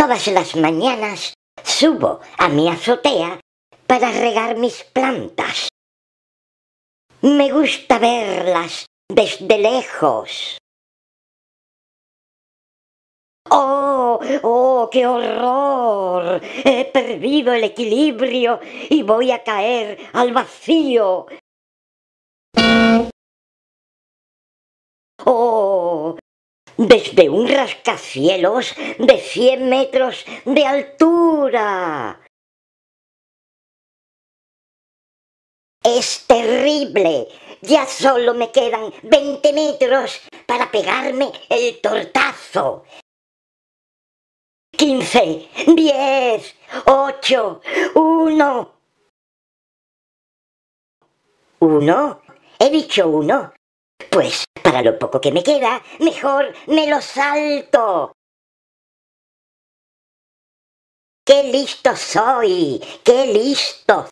Todas las mañanas subo a mi azotea para regar mis plantas. Me gusta verlas desde lejos. ¡Oh! ¡Oh! ¡Qué horror! He perdido el equilibrio y voy a caer al vacío. Desde un rascacielos de 100 metros de altura. Es terrible. Ya solo me quedan 20 metros para pegarme el tortazo. 15, 10, 8, 1. 1. He dicho 1. Pues... Para lo poco que me queda, mejor me lo salto. ¡Qué listo soy! ¡Qué listo